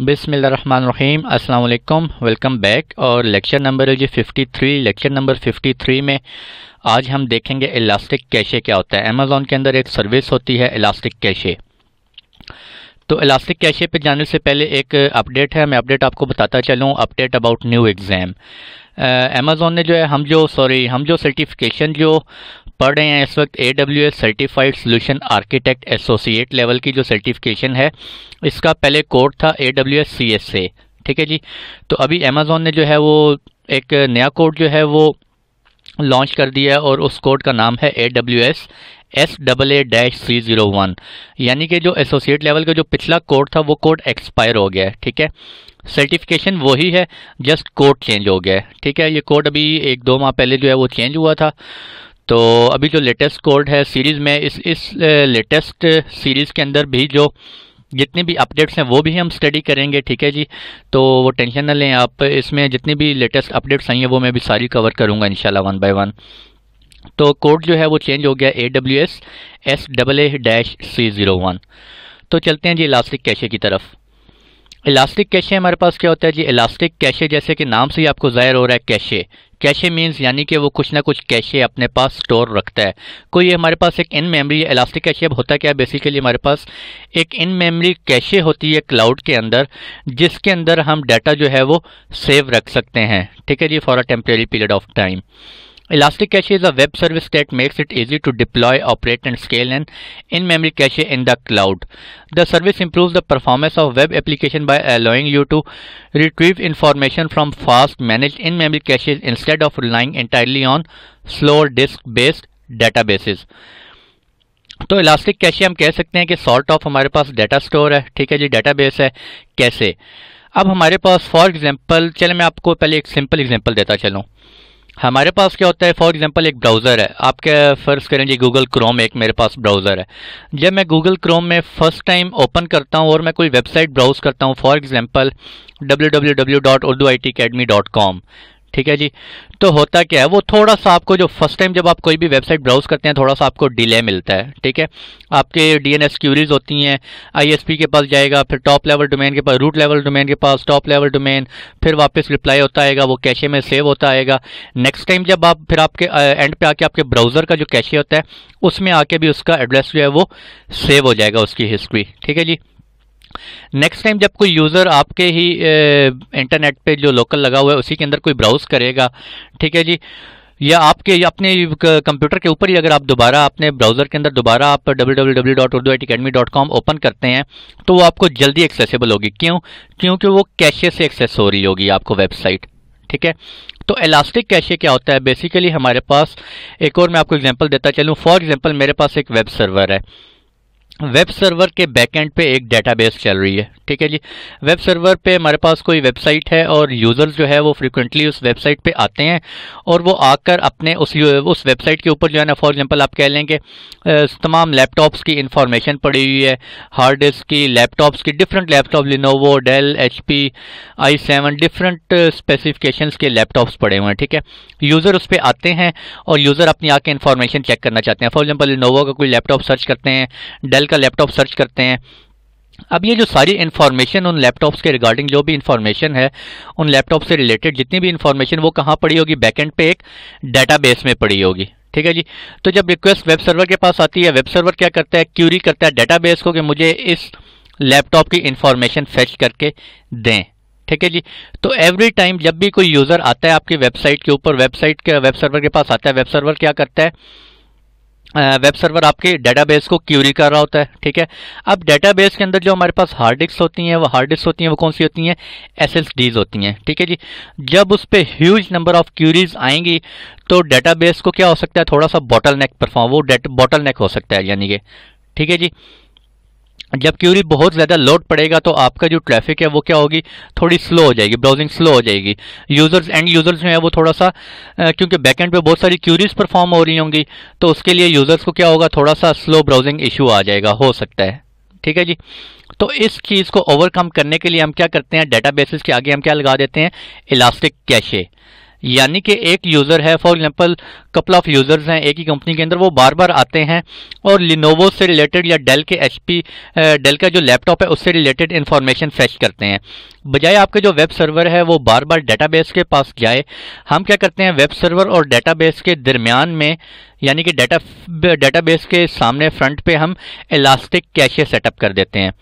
रहीम Allam welcome back और lecture number है जी 53 लेक्चर नंबर 53 में आज हम देखेंगे इलास्टिक कैशे क्या होता है अमेज़ोन के अंदर एक सर्विस होती है इलास्टिक कैशे तो इलास्टिक कैशे पे जाने से पहले एक अपडेट है मैं अपडेट आपको बताता चलूँ update about new exam Amazon ने जो है हम जो सॉरी हम जो सर्टिफिकेशन जो पढ़ रहे हैं इस वक्त A W S certified solution architect associate level की जो सर्टिफिकेशन है इसका पहले कोर्ट था A W S C S से ठीक है जी तो अभी अमेज़ोन ने जो है वो एक नया कोड जो है वो लॉन्च कर दिया और उस कोड का नाम है A W S S double A dash C zero one यानी कि जो एसोसिएट लेवल का जो पिछला कोड था वो कोड एक्सपायर हो गया है ठीक है सर्टिफिकेशन वही है जस्ट कोड चेंज हो गया है ठीक है ये कोड अभी एक दो माह पहले जो है वो चेंज हुआ था तो अभी जो लेटेस्ट कोड है सीरीज़ में इस इस लेटेस्ट सीरीज़ के अंदर भी जो जितने भी अपडेट्स हैं वो भी हम स्टडी करेंगे ठीक है जी तो वो टेंशन ना लें आप इसमें जितनी भी लेटेस्ट अपडेट्स आई हैं वो मैं भी सारी कवर करूँगा इंशाल्लाह वन बाय वन तो कोड जो है वो चेंज हो गया A W S S double A dash C zero one तो चलते हैं जी इलास्टिक कैशे की तरफ इलास्टिक कैशे हमारे पास क्या होता है जी इलास्टिक कैशे जैसे कि नाम से ही आपको ज़ाहिर हो रहा है कैशे कैशे मींस यानी कि वो कुछ ना कुछ कैशे अपने पास स्टोर रखता है कोई हमारे पास एक इन मेमोरी इलास्टिक कैशे अब होता क्या है बेसिकली हमारे पास एक इन मेमोरी कैशे होती है क्लाउड के अंदर जिसके अंदर हम डाटा जो है वो सेव रख सकते हैं ठीक है जी for a temporary period of time Elastic Cache is a web service that makes it easy to deploy, operate and scale an in-memory cache in the cloud. The service improves the performance of web application by allowing you to retrieve information from fast managed in-memory caches instead of relying entirely on slow disk-based databases. तो elastic cache हम कह सकते हैं कि sort of हमारे पास data store है ठीक है जी डेटाबेस है कैसे अब हमारे पास फॉर एग्जांपल चले मैं आपको पहले एक सिंपल एग्जांपल देता चलूँ हमारे पास क्या होता है फॉर एग्जांपल एक ब्राउज़र है आपके फ़र्ज़ करें जी गूगल क्रोम एक मेरे पास ब्राउज़र है जब मैं गूगल क्रोम में फ़र्स्ट टाइम ओपन करता हूँ और मैं कोई वेबसाइट ब्राउज़ करता हूँ फॉर एग्जांपल www.urduitakademy.com ठीक है जी तो होता क्या है वो थोड़ा सा आपको जो फर्स्ट टाइम जब आप कोई भी वेबसाइट ब्राउज करते हैं थोड़ा सा आपको डिले मिलता है ठीक है आपके डीएनएस क्यूरीज होती हैं आईएसपी के पास जाएगा फिर टॉप लेवल डोमेन के पास रूट लेवल डोमेन के पास टॉप लेवल डोमेन फिर वापस रिप्लाई होता आएगा वो कैशे में सेव होता आएगा नेक्स्ट टाइम जब आप फिर आपके एंड पे आके आपके ब्राउज़र का जो कैशे होता है उसमें आके भी उसका एड्रेस जो है वो सेव हो जाएगा उसकी हिस्ट्री ठीक है जी नेक्स्ट टाइम जब कोई यूज़र आपके ही इंटरनेट पे जो लोकल लगा हुआ है उसी के अंदर कोई ब्राउज़ करेगा ठीक है जी या आपके अपने कंप्यूटर के ऊपर ही अगर आप दोबारा अपने ब्राउज़र के अंदर दोबारा आप www.urduitacademy.com ओपन करते हैं तो वो आपको जल्दी एक्सेसिबल होगी क्यों क्योंकि वो कैशे से एक्सेस हो रही होगी आपको वेबसाइट ठीक है तो इलास्टिक कैशे क्या होता है बेसिकली हमारे पास एक और मैं आपको एग्जांपल देता चलूँ फॉर एग्जांपल मेरे पास एक वेब सर्वर है वेब सर्वर के बैकएंड पे एक डेटाबेस चल रही है ठीक है जी वेब सर्वर पे हमारे पास कोई वेबसाइट है और यूज़र्स जो है वो फ्रिक्वेंटली उस वेबसाइट पे आते हैं और वो आकर अपने उस उस वेबसाइट के ऊपर जो है ना फॉर एग्जांपल आप कह लेंगे तमाम लैपटॉप्स की इंफॉर्मेशन पड़ी हुई है हार्ड डिस्क की लैपटॉप्स की different laptop Lenovo Dell H P I seven different specification के लैपटॉप्स पड़े हुए हैं ठीक है यूज़र उस पर आते हैं और यूज़र अपनी आके इन्फॉर्मेशन चेक करना चाहते हैं फॉर एग्जाम्पल लिनोवो का कोई लैपटॉप सर्च करते हैं डेल का लैपटॉप सर्च करते हैं अब ये जो सारी इन्फॉर्मेशन उन लैपटॉप्स के रिगार्डिंग जो भी इन्फॉर्मेशन है उन लैपटॉप से रिलेटेड जितनी भी इन्फॉर्मेशन वो कहाँ पड़ी होगी बैकेंड पे एक डेटाबेस में पड़ी होगी ठीक है जी तो जब रिक्वेस्ट वेब सर्वर के पास आती है वेब सर्वर क्या करता है क्यूरी करता है डेटाबेस को कि मुझे इस लैपटॉप की इन्फॉर्मेशन फेच करके दें ठीक है जी तो एवरी टाइम जब भी कोई यूज़र आता है आपकी वेबसाइट के ऊपर वेबसाइट के वेब सर्वर के पास आता है वेब सर्वर क्या करता है वेब सर्वर आपके डेटाबेस को क्यूरी कर रहा होता है ठीक है अब डेटाबेस के अंदर जो हमारे पास हार्ड डिस्क होती हैं वो हार्ड डिस्क होती हैं वो कौन सी होती हैं एस एस डीज होती हैं ठीक है जी जब उस पर ह्यूज नंबर ऑफ क्यूरीज आएंगी तो डेटाबेस को क्या हो सकता है थोड़ा सा बॉटल नेक परफॉर्म वो बॉटल नेक हो सकता है यानी कि ठीक है जी जब क्यूरी बहुत ज़्यादा लोड पड़ेगा तो आपका जो ट्रैफिक है वो क्या होगी थोड़ी स्लो हो जाएगी ब्राउजिंग स्लो हो जाएगी यूज़र्स एंड यूज़र्स जो है वो थोड़ा सा क्योंकि बैकेंड पे बहुत सारी क्यूरीज परफॉर्म हो रही होंगी तो उसके लिए यूज़र्स को क्या होगा थोड़ा सा स्लो ब्राउजिंग इशू आ जाएगा हो सकता है ठीक है जी तो इस चीज़ को ओवरकम करने के लिए हम क्या करते हैं डेटा के आगे हम क्या लगा देते हैं इलास्टिक कैशे यानी कि एक यूज़र है for example couple of users हैं एक ही कंपनी के अंदर वो बार बार आते हैं और लिनोवो से रिलेटेड या डेल के एच पी डेल का जो लैपटॉप है उससे रिलेटेड इन्फॉर्मेशन फैश करते हैं बजाय आपके जो वेब सर्वर है वो बार बार डेटाबेस के पास जाए हम क्या करते हैं वेब सर्वर और डेटाबेस के दरमियान में यानी कि डेटा डेटाबेस के सामने फ्रंट पे हम इलास्टिक कैशे सेटअप कर देते हैं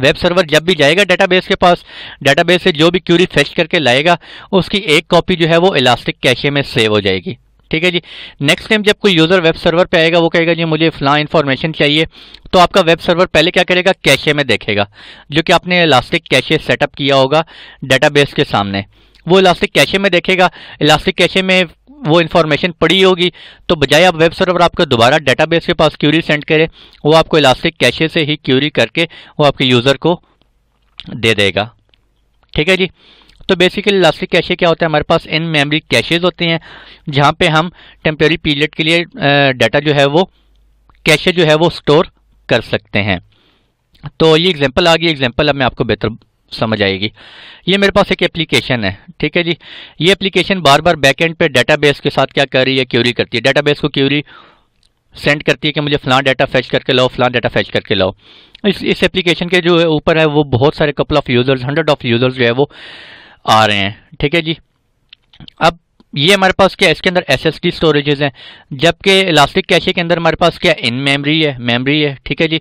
वेब सर्वर जब भी जाएगा डेटाबेस के पास डेटाबेस से जो भी क्यूरी फेच करके लाएगा उसकी एक कॉपी जो है वो इलास्टिक कैशे में सेव हो जाएगी ठीक है जी नेक्स्ट टाइम जब कोई यूज़र वेब सर्वर पे आएगा वो कहेगा जी मुझे फ़लाँ इन्फॉर्मेशन चाहिए तो आपका वेब सर्वर पहले क्या करेगा कैशे में देखेगा जो कि आपने इलास्टिक कैशे सेटअप किया होगा डेटाबेस के सामने वो इलास्टिक कैशे में देखेगा इलास्टिक कैशे में वो इन्फॉर्मेशन पड़ी होगी तो बजाय आप वेब सर्वर आपको दोबारा डेटाबेस के पास क्यूरी सेंड करे वो आपको इलास्टिक कैशे से ही क्यूरी करके वो आपके यूज़र को दे देगा ठीक है जी तो बेसिकली इलास्टिक कैशे क्या होता है हमारे पास इन मेमोरी कैशेज होते हैं जहाँ पे हम टेम्प्रेरी पीरियड के लिए डाटा जो है वो कैशे जो है वो स्टोर कर सकते हैं तो ये एग्जाम्पल आ गई एग्जाम्पल अब मैं आपको बेहतर समझ आएगी ये मेरे पास एक एप्लीकेशन है ठीक है जी ये एप्लीकेशन बार बार बैकएंड पे डेटाबेस के साथ क्या कर रही है क्यूरी करती है डेटाबेस को क्यूरी सेंड करती है कि मुझे फ़लां डाटा फैच करके लाओ फ़लां डाटा फैच करके लाओ इस इस एप्लीकेशन के जो ऊपर है वो बहुत सारे couple of users hundred of users जो है वो आ रहे हैं ठीक है जी अब ये हमारे पास क्या इसके अंदर एस एस डी स्टोरेजेज हैं जबकि इलास्टिक कैशे के अंदर हमारे पास क्या इन मेमरी है मेमरी है ठीक है जी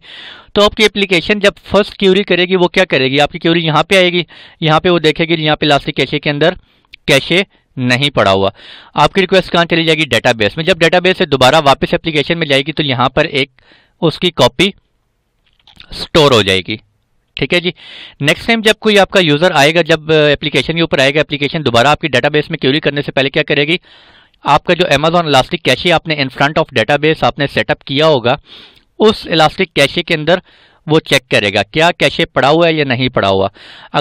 तो आपकी एप्लीकेशन जब फर्स्ट क्यूरी करेगी वो क्या करेगी आपकी क्यूरी यहाँ पे आएगी यहाँ पे वो देखेगी यहाँ पे इलास्टिक कैशे के अंदर कैशे नहीं पड़ा हुआ आपकी रिक्वेस्ट कहाँ चली जाएगी डेटाबेस में जब डेटाबेस से दोबारा वापस एप्लीकेशन में जाएगी तो यहाँ पर एक उसकी कॉपी स्टोर हो जाएगी ठीक है जी नेक्स्ट टाइम जब कोई आपका यूज़र आएगा जब एप्लीकेशन के ऊपर आएगा एप्लीकेशन दोबारा आपकी बेस में क्यूरी करने से पहले क्या करेगी आपका जो अमेजोन इलास्टिक कैशे आपने इन फ्रंट ऑफ डेटाबेस आपने सेटअप किया होगा उस इलास्टिक कैशे के अंदर वो चेक करेगा क्या कैशे पड़ा हुआ है या नहीं पड़ा हुआ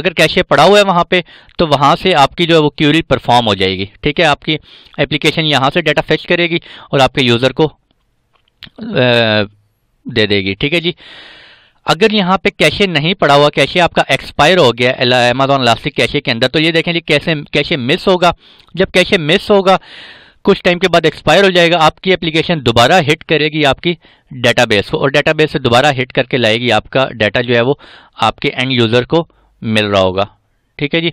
अगर कैशे पड़ा हुआ है वहाँ पे तो वहाँ से आपकी जो है वो क्यूरी परफॉर्म हो जाएगी ठीक है आपकी एप्लीकेशन यहाँ से डाटा फेच करेगी और आपके यूज़र को दे देगी ठीक है जी अगर यहाँ पे कैशे नहीं पड़ा हुआ कैशे आपका एक्सपायर हो गया अमेजोन लास्टिक कैशे के अंदर तो ये देखें जी कैसे कैशे मिस होगा जब कैशे मिस होगा कुछ टाइम के बाद एक्सपायर हो जाएगा आपकी एप्लीकेशन दोबारा हिट करेगी आपकी डेटाबेस को और डेटाबेस से दोबारा हिट करके लाएगी आपका डाटा जो है वो आपके एंड यूज़र को मिल रहा होगा ठीक है जी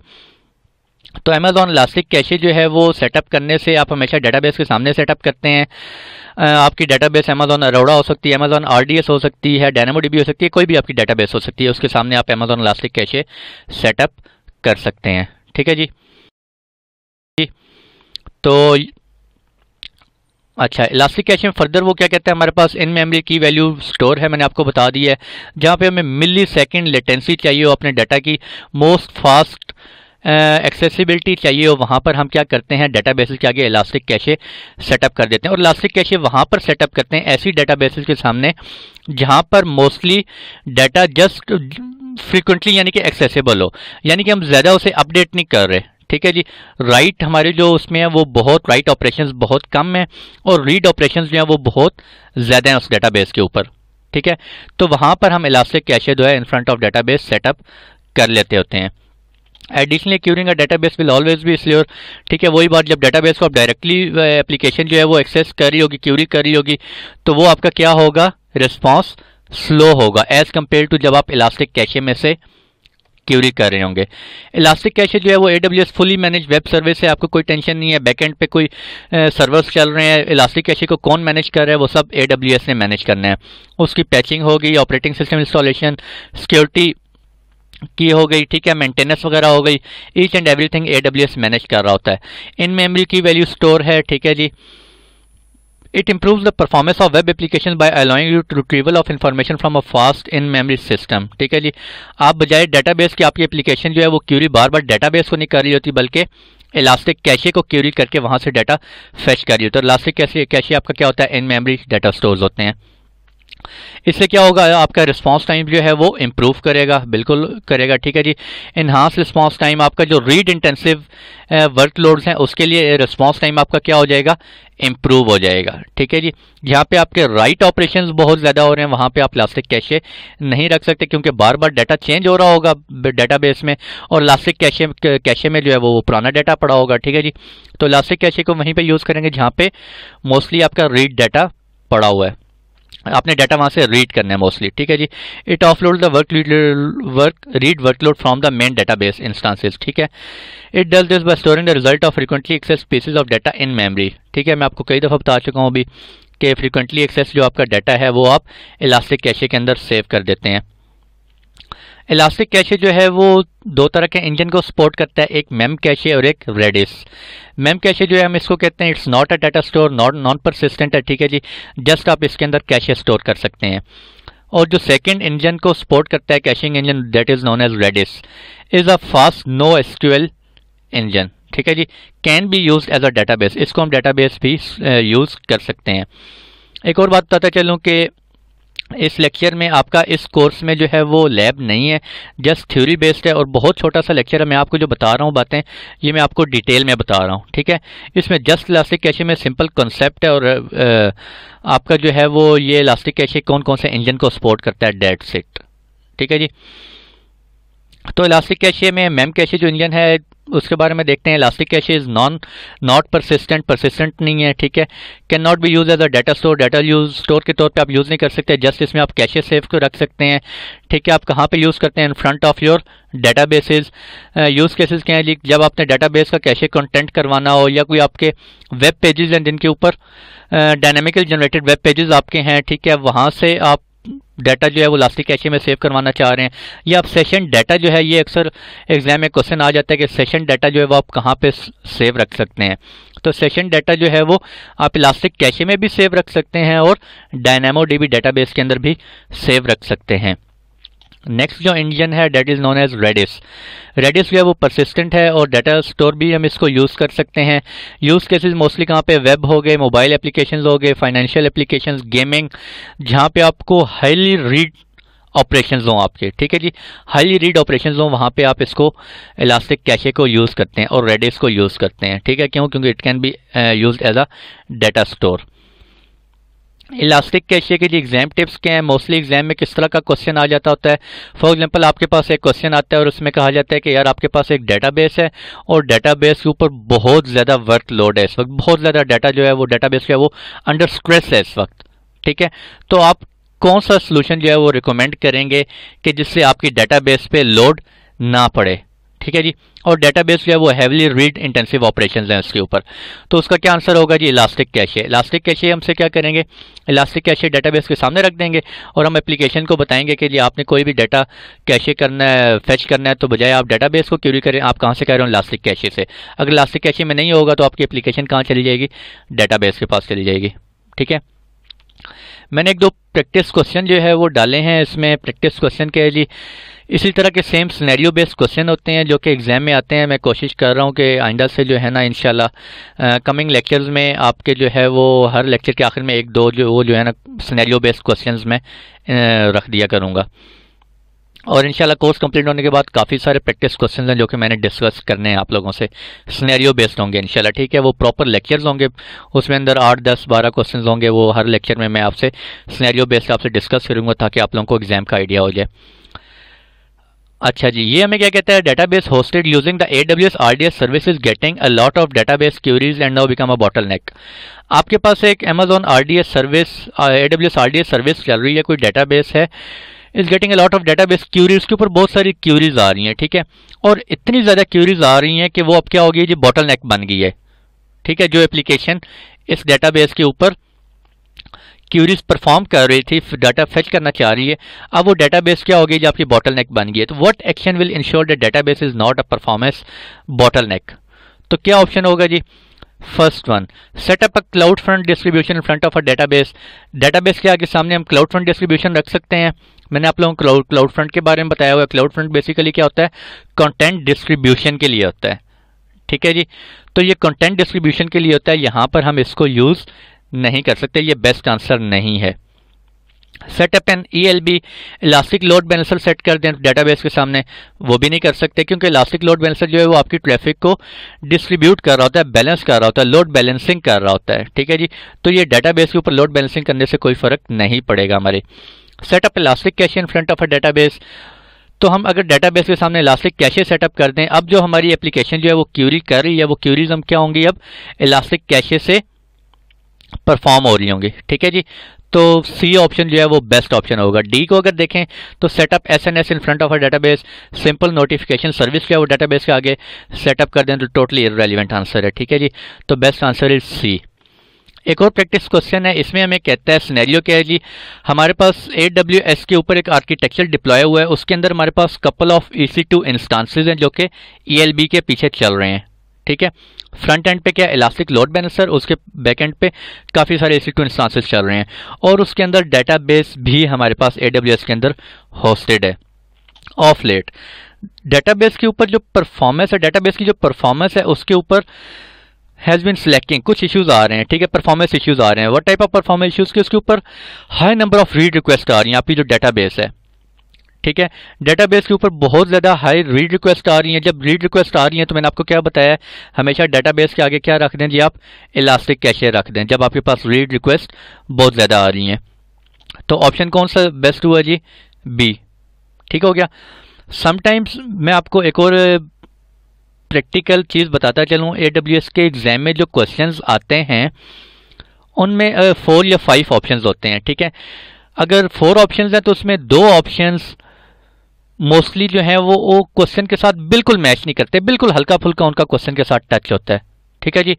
तो अमेज़ॉन लास्टिक कैशे जो है वो सेटअप करने से आप हमेशा डेटाबेस के सामने सेटअप करते हैं आपकी डेटाबेस अमेज़ॉन अरोड़ा हो सकती है अमेज़ॉन आरडीएस हो सकती है डायनामो डीबी हो सकती है कोई भी आपकी डेटाबेस हो सकती है उसके सामने आप अमेज़ॉन लास्टिक कैशे सेटअप कर सकते हैं ठीक है जी जी तो अच्छा इलास्टिक कैश में फर्दर वो क्या कहते हैं हमारे पास इन मेमोरी की वैल्यू स्टोर है मैंने आपको बता दी है जहाँ पे हमें मिली सेकेंड लेटेंसी चाहिए हो अपने डाटा की मोस्ट फास्ट एक्सेसिबिलिटी चाहिए हो वहाँ पर हम क्या करते हैं डाटा बेसिस के आगे इलास्टिक कैशे सेटअप कर देते हैं और इलास्टिक कैशे वहाँ पर सेटअप करते हैं ऐसी डाटा बेसिस के सामने जहाँ पर मोस्टली डाटा जस्ट फ्रिक्वेंटली यानी कि एक्सेसिबल हो यानी कि हम ज़्यादा उसे अपडेट नहीं कर रहे ठीक है जी राइट हमारे जो उसमें है वो बहुत राइट ऑपरेशंस बहुत कम है और रीड ऑपरेशंस जो हैं वो बहुत ज़्यादा हैं उस डेटाबेस के ऊपर ठीक है तो वहाँ पर हम इलास्टिक कैशे जो है in front of database setup कर लेते होते हैं additionally querying a database will always भी इसलिए ठीक है वही बात जब डेटाबेस को आप डायरेक्टली एप्लीकेशन uh, जो है वो एक्सेस कर रही होगी क्यूरी कर रही होगी तो वो आपका क्या होगा रिस्पॉन्स स्लो होगा एज कम्पेयर टू जब आप इलास्टिक कैशे में से क्यूरी कर रहे होंगे इलास्टिक कैशे जो है वो A W S fully manage web service है आपको कोई टेंशन नहीं है एंड पे कोई सर्वर्स uh, चल रहे हैं इलास्टिक कैशे को कौन मैनेज कर रहा है वो सब ए डब्ल्यू एस ने मैनेज करना है उसकी पैचिंग होगी ऑपरेटिंग सिस्टम इंस्टॉलेशन सिक्योरिटी की हो गई ठीक है मेंटेनेंस वगैरह हो गई each and everything AWS manage कर रहा होता है इन मेमोरी की वैल्यू स्टोर है ठीक है जी it improve the performance of web application by allowing you to retrieval of information from a fast in memory system ठीक है जी आप बजाय डेटाबेस की आपकी एप्लीकेशन जो है वो क्यूरी बार बार डेटाबेस को नहीं कर रही होती बल्कि इलास्टिक कैशे को क्यूरी करके वहाँ से डाटा फेच कर रही होती है इलास्टिक कैशे कैशे आपका क्या होता है इन मेमरी डाटा स्टोर होते हैं इससे क्या होगा आपका रिस्पांस टाइम जो है वो इम्प्रूव करेगा बिल्कुल करेगा ठीक है जी इन्हांस रिस्पांस टाइम आपका जो रीड इंटेंसिव वर्कलोड्स हैं उसके लिए रिस्पांस टाइम आपका क्या हो जाएगा इम्प्रूव हो जाएगा ठीक है जी यहाँ पे आपके राइट ऑपरेशंस बहुत ज़्यादा हो रहे हैं वहाँ पे आप लास्टिक कैशे नहीं रख सकते क्योंकि बार बार डाटा चेंज हो रहा होगा बेस में और लास्टिक कैशे कैशे में जो है वो पुराना डाटा पड़ा होगा ठीक है जी तो लास्टिक कैशे को वहीं पर यूज़ करेंगे जहाँ पे मोस्टली आपका रीड डाटा पड़ा हुआ है आपने डाटा वहाँ से रीड करना है मोस्टली ठीक है जी it offload the work work read workload from the main database instances ठीक है it does this by storing the result of frequently access pieces of data in memory ठीक है मैं आपको कई दफ़ा बता चुका हूँ अभी कि फ्रिक्वेंटली एक्सेस जो आपका डाटा है वो आप इलास्टिक कैशे के अंदर सेव कर देते हैं इलास्टिक कैशे जो है वो दो तरह के इंजन को सपोर्ट करता है एक मेम कैशे और एक रेडिस मेम कैशे जो है हम इसको कहते हैं it's not a data store not non persistent है ठीक है जी जस्ट आप इसके अंदर कैशे स्टोर कर सकते हैं और जो सेकेंड इंजन को सपोर्ट करता है caching engine that is known as Redis is a fast no SQL engine ठीक है जी can be use as a data इसको हम डाटा भी यूज़ uh, कर सकते हैं एक और बात बताता चलूँ कि इस लेक्चर में आपका इस कोर्स में जो है वो लैब नहीं है जस्ट थ्योरी बेस्ड है और बहुत छोटा सा लेक्चर है मैं आपको जो बता रहा हूँ बातें ये मैं आपको डिटेल में बता रहा हूँ ठीक है इसमें जस्ट इलास्टिक कैशे में सिंपल कॉन्सेप्ट है और आपका जो है वो ये इलास्टिक कैशे कौन कौन से इंजन को सपोर्ट करता है डेट सेट ठीक है जी तो इलास्टिक कैशे में मैम कैशे जो इंजन है उसके बारे में देखते हैं elastic cache is non not persistent persistent नहीं है ठीक है can not be use as a data store data use store के तौर पे आप यूज़ नहीं कर सकते जस्ट इसमें आप कैशे सेव को रख सकते हैं ठीक है आप कहाँ पे यूज़ करते हैं in front of your databases use cases क्या है जब आपने डाटा बेस का कैशे कंटेंट करवाना हो या कोई आपके वेब पेजेज हैं जिनके ऊपर डायनेमिकल जनरेटेड वेब पेजेज आपके हैं ठीक है वहाँ से आप डाटा जो है वो लास्टिक कैशे में सेव करवाना चाह रहे हैं या आप सेशन डाटा जो है ये अक्सर एग्जाम में क्वेश्चन आ जाता है कि सेशन डाटा जो है वो आप कहाँ पे सेव रख सकते हैं तो सेशन डाटा जो है वो आप इलास्टिक कैशे में भी सेव रख सकते हैं और डायनेमो डीबी डेटाबेस के अंदर भी सेव रख सकते हैं नेक्स्ट जो इंजन है that is known as Redis Redis जो है वो परसिस्टेंट है और डाटा स्टोर भी हम इसको यूज़ कर सकते हैं यूज़ केसेस मोस्टली कहाँ पे वेब हो गए मोबाइल एप्लीकेशन हो गए फाइनेंशियल एप्लीकेशन गेमिंग जहाँ पे आपको हाईली रीड ऑपरेशन हों आपके ठीक है जी हाईली रीड ऑपरेशन हों वहाँ पे आप इसको इलास्टिक कैशे को यूज़ करते हैं और रेडिस को यूज़ करते हैं ठीक है क्यों क्योंकि it can be use as a data store elastic cashier के लिए एग्जाम टिप्स क्या हैं मोस्टली एग्जाम में किस तरह का क्वेश्चन आ जाता होता है फॉर एग्जांपल आपके पास एक क्वेश्चन आता है और उसमें कहा जाता है कि यार आपके पास एक डेटाबेस है और डेटाबेस के ऊपर बहुत ज़्यादा वर्क लोड है इस वक्त बहुत ज़्यादा डाटा जो है वो डाटा जो है वो अंडर स्ट्रेस है इस वक्त ठीक है तो आप कौन सा सोल्यूशन जो है वो रिकमेंड करेंगे कि जिससे आपकी डाटा पे लोड ना पड़े ठीक है जी और डेटाबेस जो है वो हैवली रीड इंटेंसिव ऑपरेशन हैं उसके ऊपर तो उसका क्या आंसर होगा जी इलास्टिक कैशे इलास्टिक कैशे हमसे क्या करेंगे इलास्टिक कैशे डेटाबेस के सामने रख देंगे और हम एप्लीकेशन को बताएंगे कि जी आपने कोई भी डाटा कैशे करना है फेच करना है तो बजाय आप डेटाबेस को क्यूरी करें आप कहाँ से कह रहे हो इलास्टिक कैशे से अगर इलास्टिक कैशे में नहीं होगा तो आपकी एप्लीकेशन कहाँ चली जाएगी डाटा के पास चली जाएगी ठीक है मैंने एक दो प्रैक्टिस क्वेश्चन जो है वो डाले हैं इसमें प्रैक्टिस क्वेश्चन के जी इसी तरह के सेम सिनेरियो बेस्ड क्वेश्चन होते हैं जो कि एग्ज़ाम में आते हैं मैं कोशिश कर रहा हूँ कि आइंदा से जो है ना इन कमिंग लेक्चर्स में आपके जो है वो हर लेक्चर के आखिर में एक दो जो वो जो है ना सिनेरियो बेस्ड क्वेश्चन में रख दिया करूँगा और इनशाला कोर्स कंप्लीट होने के बाद काफ़ी सारे प्रैक्टिस क्वेश्चन हैं जो कि मैंने डिस्कस करने हैं आप लोगों से सिनेरियो बेस्ड होंगे इनशाला ठीक है वो प्रॉपर लेक्चर्स होंगे उसमें अंदर आठ दस बारह क्वेश्चन होंगे वो हर लेक्चर में मैं आपसे सिनेरियो बेस्ड आपसे डिस्कस करूँगा ताकि आप लोगों को एग्ज़ाम का आइडिया हो जाए अच्छा जी ये हमें क्या कहता है database hosted using the A W S R D S service is getting a lot of database queries and now become a bottleneck आपके पास एक R D S service A W S R D S service चल रही है कोई database है is getting a lot of database queries के ऊपर बहुत सारी क्यूरीज आ रही हैं ठीक है और इतनी ज़्यादा क्यूरीज आ रही हैं कि वो अब क्या होगी जी बॉटल बन गई है ठीक है जो एप्लीकेशन इस डेटाबेस के ऊपर क्यूरीज परफॉर्म कर रही थी डाटा फेच करना चाह रही है अब वो डाटा बेस क्या हो गई जो आपकी बॉटल नेक बन गई तो what action will ensure the database is not a performance bottleneck तो क्या ऑप्शन होगा जी first one setup a CloudFront distribution in front of a database database के आगे सामने हम क्लाउड फ्रंट डिस्ट्रीब्यूशन रख सकते हैं मैंने आप लोगों को क्लाउड क्लाउड फ्रंट के बारे में बताया हुआ है क्लाउड फ्रंट बेसिकली क्या होता है कंटेंट डिस्ट्रीब्यूशन के लिए होता है ठीक है जी तो ये कंटेंट डिस्ट्रीब्यूशन के लिए होता है यहाँ पर हम इसको यूज़ नहीं कर सकते ये बेस्ट आंसर नहीं है setup an E L B elastic load balancer set कर दें डेटाबेस के सामने वो भी नहीं कर सकते क्योंकि इलास्टिक लोड बैलेंसर जो है वो आपकी ट्रैफिक को डिस्ट्रीब्यूट कर रहा होता है बैलेंस कर रहा होता है लोड बैलेंसिंग कर रहा होता है ठीक है जी तो ये डेटाबेस के ऊपर लोड बैलेंसिंग करने से कोई फ़र्क नहीं पड़ेगा हमारे setup elastic cache in front of a database तो हम अगर डेटाबेस के सामने इलास्टिक कैशे सेटअप कर दें अब जो हमारी एप्लीकेशन जो है वो क्यूरी कर रही है वो क्यूरीज हम क्या होंगी अब इलास्टिक कैशे से परफॉर्म हो रही होंगी ठीक है जी तो सी ऑप्शन जो है वो बेस्ट ऑप्शन होगा डी को अगर देखें तो setup S N S in front of a database simple notification service जो है वो डेटाबेस के आगे सेटअप कर दें तो टोटली रेलिवेंट आंसर है ठीक है जी तो बेस्ट आंसर इज सी एक और प्रैक्टिस क्वेश्चन है इसमें हमें कहता है स्नैरियो क्या है जी हमारे पास ए डब्ल्यू एस के ऊपर एक आर्किटेक्चर डिप्लॉय हुआ है उसके अंदर हमारे पास couple of E C two instances हैं जो कि ई एल बी के पीछे चल रहे हैं ठीक है फ्रंट एंड पे क्या इलास्टिक लोड बैलेंसर उसके बैक एंड पे काफ़ी सारे एसी टू इंस्टांसेस चल रहे हैं और उसके अंदर डेटाबेस भी हमारे पास ए के अंदर होस्टेड है ऑफ लेट डेटाबेस के ऊपर जो परफॉर्मेंस है डेटाबेस की जो परफॉर्मेंस है उसके ऊपर हैज़ बिन सिलेक्टिंग कुछ इश्यूज आ रहे हैं ठीक है परफॉर्मेंस इश्यूज आ रहे हैं what type of performance issues के उसके ऊपर high number of read request आ रही है आपकी जो डेटाबेस है ठीक है डेटाबेस के ऊपर बहुत ज़्यादा हाई रीड रिक्वेस्ट आ रही है जब रीड रिक्वेस्ट आ रही है तो मैंने आपको क्या बताया हमेशा डेटाबेस के आगे क्या रख दें जी आप इलास्टिक कैशे रख दें जब आपके पास रीड रिक्वेस्ट बहुत ज़्यादा आ रही हैं तो ऑप्शन कौन सा बेस्ट हुआ जी बी ठीक हो गया समटाइम्स मैं आपको एक और प्रैक्टिकल चीज़ बताता चलूँ ए के एग्ज़ाम में जो क्वेश्चन आते हैं उनमें फ़ोर या फाइव ऑप्शन होते हैं ठीक है अगर फोर ऑप्शन हैं तो उसमें दो ऑप्शंस मोस्टली जो है वो वो क्वेश्चन के साथ बिल्कुल मैच नहीं करते बिल्कुल हल्का फुल्का उनका क्वेश्चन के साथ टच होता है ठीक है जी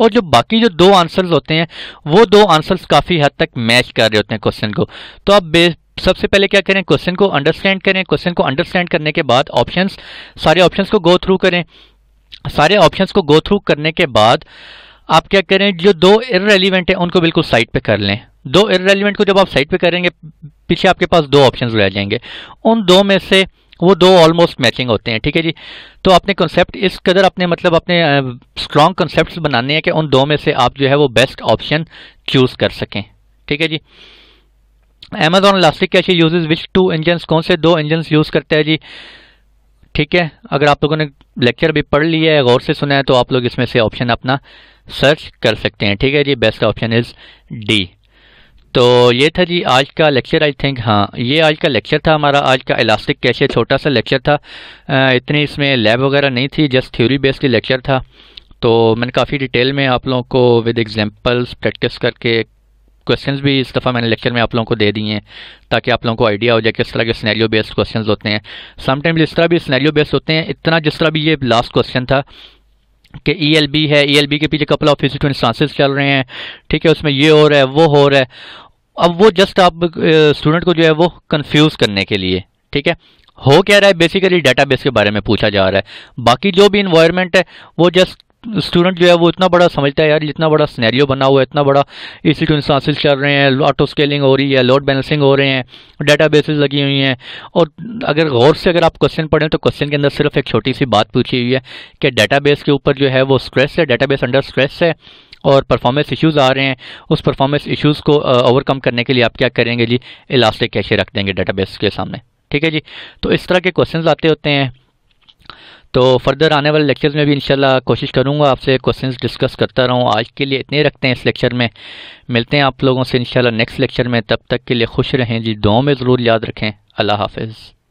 और जो बाकी जो दो आंसर्स होते हैं वो दो आंसर्स काफ़ी हद तक मैच कर रहे होते हैं क्वेश्चन को तो आप सबसे पहले क्या करें क्वेश्चन को अंडरस्टैंड करें क्वेश्चन को अंडरस्टैंड करने के बाद ऑप्शन सारे ऑप्शन को गो थ्रू करें सारे ऑप्शन को गो थ्रू करने के बाद आप क्या करें जो दो इरेलीवेंट हैं उनको बिल्कुल साइड पे कर लें दो इरेलीवेंट को जब आप साइड पे करेंगे पीछे आपके पास दो ऑप्शन रह जाएंगे उन दो में से वो दो ऑलमोस्ट मैचिंग होते हैं ठीक है जी तो आपने कॉन्सेप्ट इस कदर अपने मतलब अपने स्ट्रॉन्ग कॉन्सेप्ट बनाने हैं कि उन दो में से आप जो है वो बेस्ट ऑप्शन चूज़ कर सकें ठीक है जी Amazon elastic cache uses which two engine कौन से दो इंजन यूज़ करते हैं जी ठीक है अगर आप लोगों ने लेक्चर भी पढ़ लिया है गौर से सुना है तो आप लोग इसमें से ऑप्शन अपना सर्च कर सकते हैं ठीक है जी बेस्ट ऑप्शन इज़ डी तो ये था जी आज का लेक्चर आई थिंक हाँ ये आज का लेक्चर था हमारा आज का इलास्टिक कैसे छोटा सा लेक्चर था इतनी इसमें लैब वगैरह नहीं थी जस्ट थ्योरी बेस्ड लेक्चर था तो मैंने काफ़ी डिटेल में आप लोगों को विद एग्जांपल्स प्रैक्टिस करके क्वेश्चंस भी इस दफ़ा मैंने लेक्चर में आप लोगों को दे दिए हैं ताकि आप लोगों को आइडिया हो जाए किस तरह के स्नैरियो बेस्ड क्वेश्चंस होते हैं समटाइम्स इस तरह भी स्नैरियो बेस्ड होते हैं इतना जिस तरह भी ये लास्ट क्वेश्चन था कि ई एल बी है ई एल बी के पीछे कपल ऑफ इंस्टीट्यूट इंस्टांसेस चल रहे हैं ठीक है उसमें ये हो रहा है वो हो रहा है अब वो जस्ट आप स्टूडेंट को जो है वो कन्फ्यूज़ करने के लिए ठीक है हो क्या रहा है बेसिकली डेटाबेस के बारे में पूछा जा रहा है बाकी जो भी इन्वायरमेंट है वो जस्ट स्टूडेंट जो है वो इतना बड़ा समझता है यार इतना बड़ा स्नैरियो बना हुआ है इतना बड़ा इसी टू कर चल रहे हैं ऑटो स्केलिंग हो रही है लोड बैलेंसिंग हो रहे हैं डाटा लगी हुई हैं और अगर गौर से अगर आप क्वेश्चन पढ़ें तो क्वेश्चन के अंदर सिर्फ एक छोटी सी बात पूछी हुई है कि डाटा बेस के ऊपर जो है वो स्ट्रेस है डाटा बेस अंडर स्ट्रेस है और परफॉर्मेंस इश्यूज आ रहे हैं उस परफॉर्मेंस इश्यूज को ओवरकम करने के लिए आप क्या करेंगे जी इलास्टिक कैशे रख देंगे डाटाबेस के सामने ठीक है जी तो इस तरह के क्वेश्चंस आते होते हैं तो फर्दर आने वाले लेक्चर्स में भी इंशाल्लाह कोशिश करूँगा आपसे क्वेश्चंस डिस्कस करता रहूँ आज के लिए इतने रखते हैं इस लेक्चर में मिलते हैं आप लोगों से इंशाल्लाह नेक्स्ट लेक्चर में तब तक के लिए खुश रहें जी दुआओं में ज़रूर याद रखें अल्लाह हाफिज़